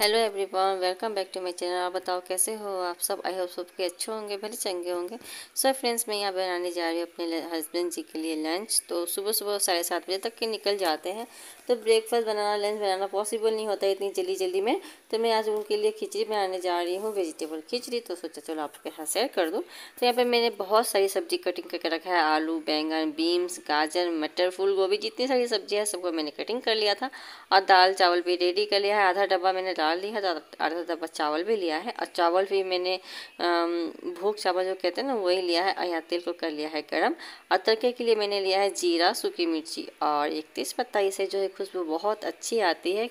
hello everyone welcome back to my channel आप बताओ कैसे हो आप सब आई होप सब के अच्छे होंगे भले चंगे होंगे सो so, फ्रेंड्स मैं यहाँ बनाने जा रही हूँ अपने हस्बैंड जी के लिए लंच तो सुबह सुबह साढ़े सात बजे तक के निकल जाते हैं तो ब्रेकफास्ट बनाना लंच बनाना पॉसिबल नहीं होता इतनी जल्दी जल्दी में तो मैं आज उनके लिए खिचड़ी बनाने जा रही हूँ वेजिटेबल खिचड़ी तो सोचा चलो आपके यहाँ शेयर कर दूँ तो यहाँ पर मैंने बहुत सारी सब्जी कटिंग करके रखा है आलू बैंगन बीन्स गाजर मटर फूल गोभी जितनी सारी सब्जी है सबको मैंने कटिंग कर लिया था और दाल चावल भी रेडी कर लिया है आधा डब्बा मैंने डाल दाल ली है आधा डब्बा चावल भी लिया है और चावल भी मैंने भूख चावल जो कहते हैं ना वही लिया है और यहाँ तेल को कर लिया है गर्म और तड़के के लिए मैंने लिया है जीरा सूखी मिर्ची और एक तेज पत्ता इसे जो है खुशबू बहुत अच्छी आती है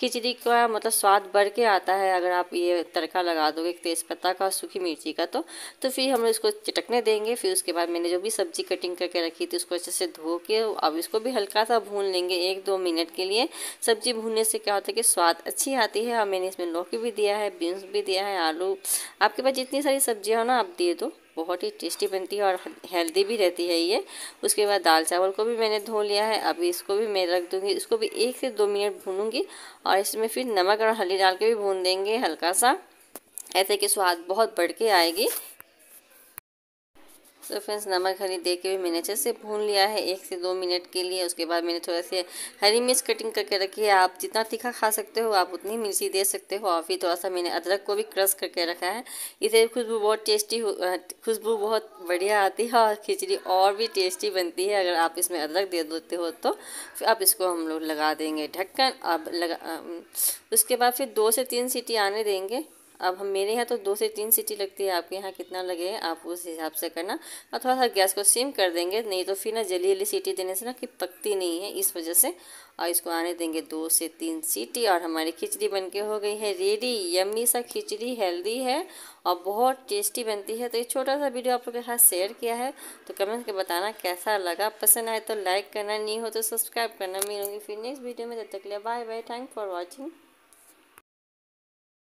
खिचड़ी का मतलब स्वाद बढ़ के आता है अगर आप ये तड़का लगा दोगे एक तेज पत्ता का सूखी मिर्ची का तो तो फिर हम इसको चटकने देंगे फिर उसके बाद मैंने जो भी सब्जी कटिंग करके रखी थी उसको अच्छे से धो के अब इसको भी हल्का सा भून लेंगे एक दो मिनट के लिए सब्जी भूनने से क्या होता है कि स्वाद अच्छी आती है और मैंने इसमें लौकी भी दिया है बीन्स भी दिया है आलू आपके पास जितनी सारी सब्जियाँ हो ना आप दे दो बहुत ही टेस्टी बनती है और हेल्दी भी रहती है ये उसके बाद दाल चावल को भी मैंने धो लिया है अभी इसको भी मैं रख दूँगी इसको भी एक से दो मिनट भूनूंगी और इसमें फिर नमक और हल्दी डाल के भी भून देंगे हल्का सा ऐसे कि स्वाद बहुत बढ़ के आएगी सो फ्रेंड्स नमक हरी दे के भी मैंने अच्छे से भून लिया है एक से दो मिनट के लिए उसके बाद मैंने थोड़ा से हरी मिर्च कटिंग करके रखी है आप जितना तीखा खा सकते हो आप उतनी मिर्ची दे सकते हो और फिर थोड़ा सा मैंने अदरक को भी क्रश करके रखा है इसे खुशबू बहुत टेस्टी खुशबू बहुत बढ़िया आती है और खिचड़ी और भी टेस्टी बनती है अगर आप इसमें अदरक दे देते हो तो फिर आप इसको हम लोग लगा देंगे ढक्कन अब लगा उसके बाद फिर दो से तीन सीटी आने देंगे अब हम मेरे यहाँ तो दो से तीन सीटी लगती है आपके यहाँ कितना लगे आप उस हिसाब से करना और थोड़ा सा गैस को सिम कर देंगे नहीं तो फिर ना जली जली सीटी देने से ना कि पकती नहीं है इस वजह से और इसको आने देंगे दो से तीन सीटी और हमारी खिचड़ी बन के हो गई है रेडी यम्मी सा खिचड़ी हेल्दी है और बहुत टेस्टी बनती है तो ये छोटा सा वीडियो आप लोगों के साथ शेयर किया है तो कमेंट के बताना कैसा लगा पसंद आए तो लाइक करना नहीं हो तो सब्सक्राइब करना मिलूंगी फिर नेक्स्ट वीडियो में तब तक लिया bye bye thank for watching